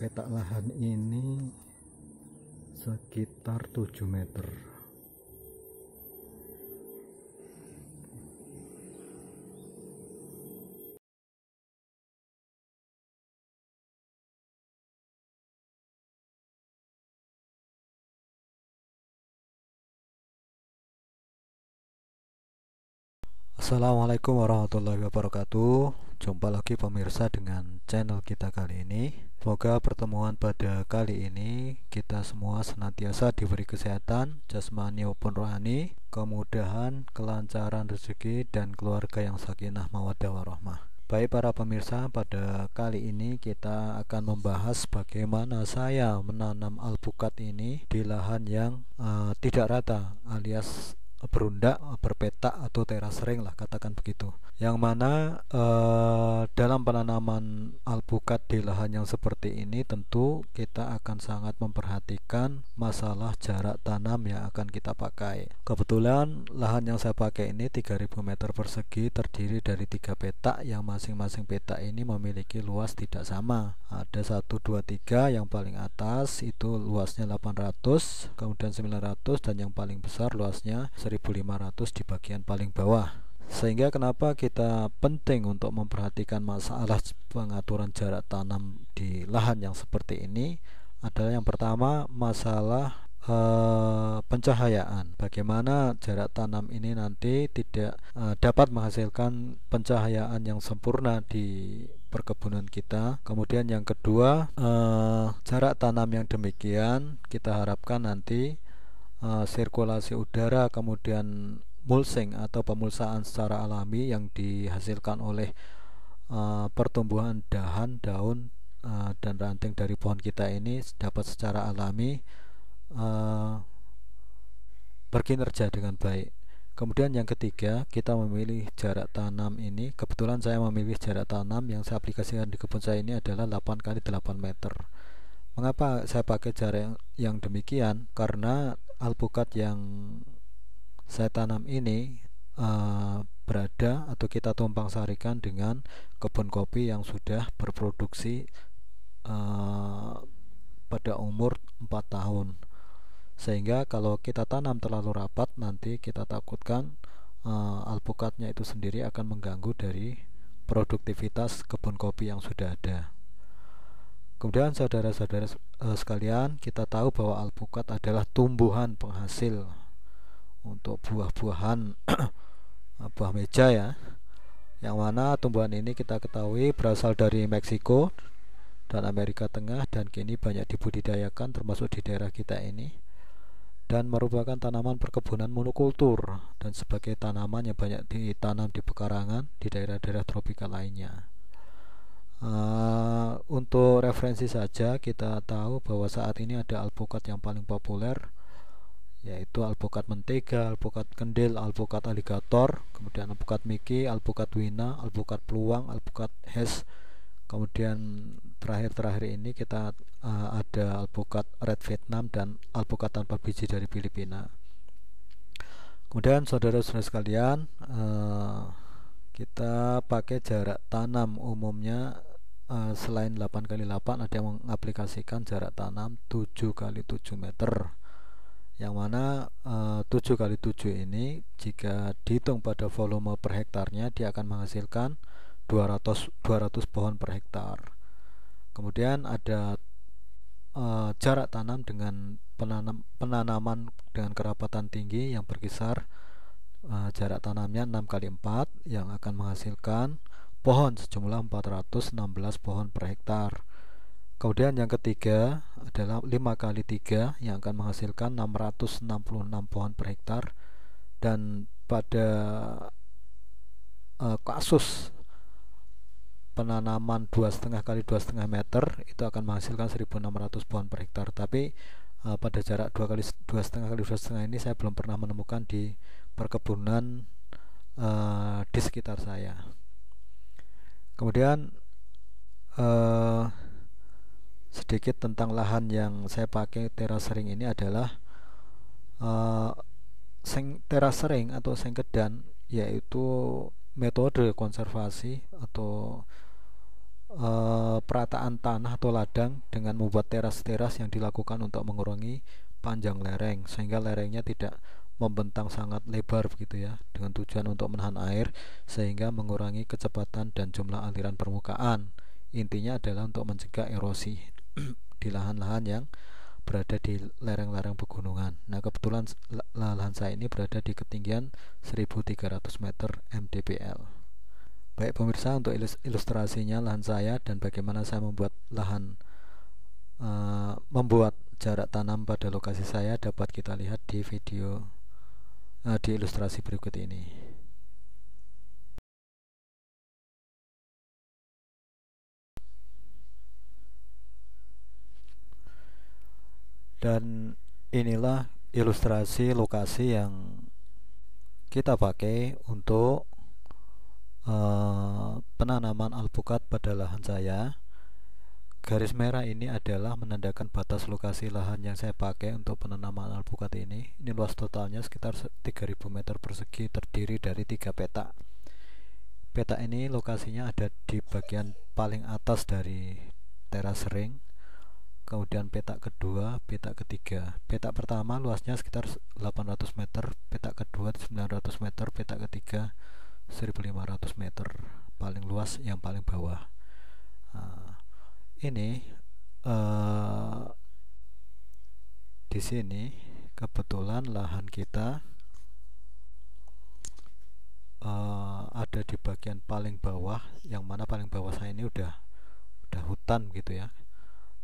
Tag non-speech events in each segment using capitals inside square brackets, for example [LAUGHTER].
petak lahan ini sekitar 7 meter Assalamualaikum warahmatullahi wabarakatuh Jumpa lagi pemirsa dengan channel kita kali ini Semoga pertemuan pada kali ini kita semua senantiasa diberi kesehatan, jasmani maupun rohani Kemudahan, kelancaran rezeki, dan keluarga yang sakinah mawadah warahmah Baik para pemirsa, pada kali ini kita akan membahas bagaimana saya menanam alpukat ini di lahan yang uh, tidak rata alias berundak, berpetak atau teras ring lah katakan begitu. Yang mana eh, dalam penanaman alpukat di lahan yang seperti ini tentu kita akan sangat memperhatikan masalah jarak tanam yang akan kita pakai. Kebetulan lahan yang saya pakai ini 3000 meter persegi terdiri dari tiga petak yang masing-masing petak ini memiliki luas tidak sama. Ada 1 2 3 yang paling atas itu luasnya 800, kemudian 900 dan yang paling besar luasnya 1500 di bagian paling bawah sehingga kenapa kita penting untuk memperhatikan masalah pengaturan jarak tanam di lahan yang seperti ini adalah yang pertama masalah e, pencahayaan bagaimana jarak tanam ini nanti tidak e, dapat menghasilkan pencahayaan yang sempurna di perkebunan kita. Kemudian yang kedua, eh, jarak tanam yang demikian kita harapkan nanti uh, sirkulasi udara kemudian mulsing atau pemulsaan secara alami yang dihasilkan oleh uh, pertumbuhan dahan daun uh, dan ranting dari pohon kita ini dapat secara alami uh, berkinerja dengan baik Kemudian yang ketiga, kita memilih jarak tanam ini. Kebetulan saya memilih jarak tanam yang saya aplikasikan di kebun saya ini adalah 8 kali 8 meter. Mengapa saya pakai jarak yang demikian? Karena alpukat yang saya tanam ini uh, berada atau kita tumpang sarikan dengan kebun kopi yang sudah berproduksi uh, pada umur 4 tahun sehingga kalau kita tanam terlalu rapat nanti kita takutkan uh, alpukatnya itu sendiri akan mengganggu dari produktivitas kebun kopi yang sudah ada Kemudian saudara-saudara eh, sekalian, kita tahu bahwa alpukat adalah tumbuhan penghasil untuk buah-buahan [CLEARS THROAT] eh, buah meja ya. Yang mana tumbuhan ini kita ketahui berasal dari Meksiko dan Amerika Tengah dan kini banyak dibudidayakan termasuk di daerah kita ini dan merupakan tanaman perkebunan monokultur dan sebagai tanaman yang banyak ditanam di pekarangan di daerah-daerah tropika lainnya. Uh, untuk referensi saja kita tahu bahwa saat ini ada alpukat yang paling populer yaitu alpukat mentega, alpukat kendil, alpukat aligator, kemudian alpukat miki, alpukat wina, alpukat peluang, alpukat hes. Kemudian terakhir-terakhir ini kita uh, ada alpukat red Vietnam dan alpukat tanpa biji dari Filipina. Kemudian saudara-saudara sekalian, uh, kita pakai jarak tanam umumnya Eh, selain 8 kali 8 ada yang mengaplikasikan jarak tanam 7 kali 7 meter yang mana e, eh, 7 kali 7 ini jika dihitung pada volume per hektarnya dia akan menghasilkan 200 200 pohon per hektar. Kemudian ada e, jarak tanam dengan penanam, penanaman dengan kerapatan tinggi yang berkisar e, jarak tanamnya 6 kali 4 yang akan menghasilkan pohon sejumlah 416 pohon per hektar. Kemudian yang ketiga adalah 5 kali 3 yang akan menghasilkan 666 pohon per hektar dan pada uh, kasus penanaman dua setengah kali dua setengah meter itu akan menghasilkan 1.600 pohon per hektar tapi uh, pada jarak dua kali dua setengah kali dua setengah ini saya belum pernah menemukan di perkebunan uh, di sekitar saya kemudian eh, sedikit tentang lahan yang saya pakai terasering ini adalah eh, terasering atau sengkedan yaitu metode konservasi atau e, perataan tanah atau ladang dengan membuat teras-teras yang dilakukan untuk mengurangi panjang lereng sehingga lerengnya tidak membentang sangat lebar begitu ya dengan tujuan untuk menahan air sehingga mengurangi kecepatan dan jumlah aliran permukaan intinya adalah untuk mencegah erosi di lahan-lahan yang berada di lereng-lereng pegunungan nah kebetulan lahan saya ini berada di ketinggian 1300 meter mdpl baik pemirsa untuk ilustrasinya lahan saya dan bagaimana saya membuat lahan uh, membuat jarak tanam pada lokasi saya dapat kita lihat di video uh, di ilustrasi berikut ini. dan inilah ilustrasi lokasi yang kita pakai untuk uh, penanaman alpukat pada lahan saya Garis merah ini adalah menandakan batas lokasi lahan yang saya pakai untuk penanaman alpukat ini. Ini luas totalnya sekitar 3000 meter persegi terdiri dari tiga petak petak ini lokasinya ada di bagian paling atas dari teras ring. Kemudian petak kedua, petak ketiga. petak pertama luasnya sekitar 800 meter, petak kedua 900 meter, petak ketiga 1500 meter. Paling luas yang paling bawah. Ah, ini uh, di sini kebetulan lahan kita uh, ada di bagian paling bawah yang mana paling bawah saya ini udah udah hutan gitu ya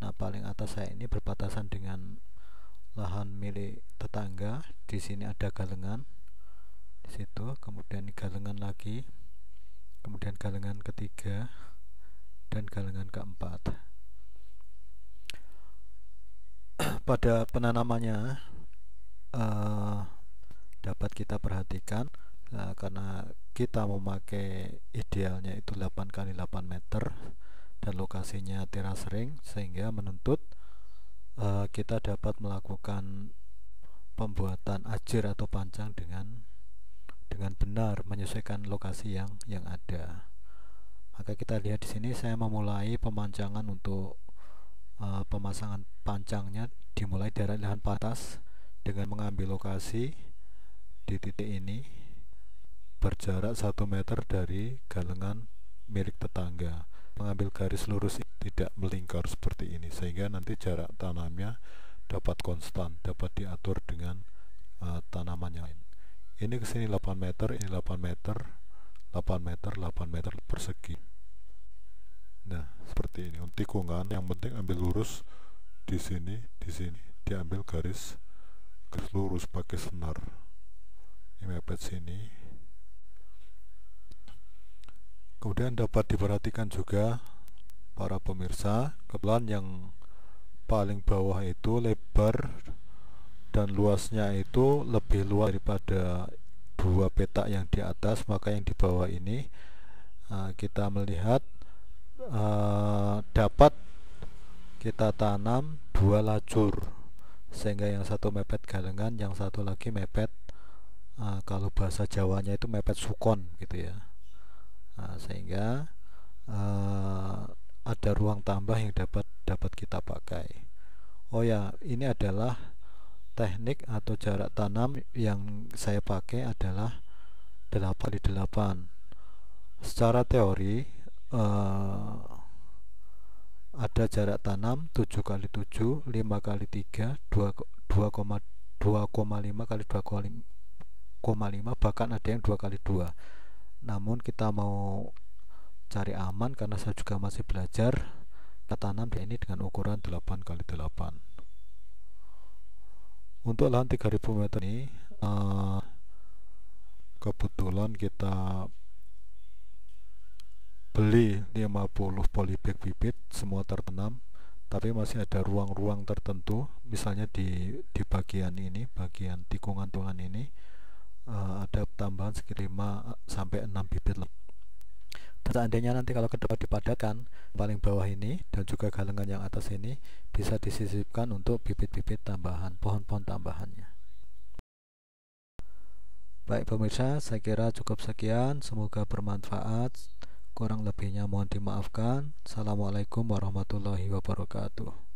nah paling atas saya ini berbatasan dengan lahan milik tetangga di sini ada galengan di situ kemudian galengan lagi kemudian galengan ketiga dan galangan keempat [CLEARS THROAT] pada penanamannya uh, dapat kita perhatikan uh, karena kita memakai idealnya itu 8 kali 8 meter dan lokasinya teras ring sehingga menuntut uh, kita dapat melakukan pembuatan ajir atau panjang dengan dengan benar menyesuaikan lokasi yang yang ada maka kita lihat di sini saya memulai pemancangan untuk uh, pemasangan pancangnya dimulai dari lahan patas dengan mengambil lokasi di titik ini berjarak 1 meter dari galengan milik tetangga mengambil garis lurus tidak melingkar seperti ini sehingga nanti jarak tanamnya dapat konstan dapat diatur dengan uh, tanaman yang lain ini kesini 8 meter ini 8 meter 8 meter 8 meter persegi nah seperti ini untuk tikungan yang penting ambil lurus di sini di sini diambil garis garis lurus pakai senar ini mepet sini kemudian dapat diperhatikan juga para pemirsa kebetulan yang paling bawah itu lebar dan luasnya itu lebih luas daripada dua petak yang di atas maka yang di bawah ini eh, kita melihat eh, dapat kita tanam dua lajur sehingga yang satu mepet galengan yang satu lagi mepet eh, kalau bahasa Jawanya itu mepet sukon gitu ya nah, sehingga ada ruang tambah yang dapat dapat kita pakai oh ya ini adalah teknik atau jarak tanam yang saya pakai adalah 8 kali 8 secara teori eh, ada jarak tanam 7 kali 7 5 kali 3 2,5 kali 2,5 bahkan ada yang 2 kali 2 namun kita mau cari aman karena saya juga masih belajar kita tanam ya ini dengan ukuran 8 kali 8 untuk lahan 3000 meter ini uh, kebetulan kita beli 50 polybag bibit semua tertanam tapi masih ada ruang-ruang tertentu misalnya di di bagian ini bagian tikungan tungan ini uh, ada tambahan sekitar 5 sampai 6 bibit lebih dan seandainya nanti kalau kedua dipadatkan paling bawah ini dan juga galengan yang atas ini bisa disisipkan untuk bibit-bibit tambahan pohon-pohon tambahannya baik pemirsa saya kira cukup sekian semoga bermanfaat kurang lebihnya mohon dimaafkan assalamualaikum warahmatullahi wabarakatuh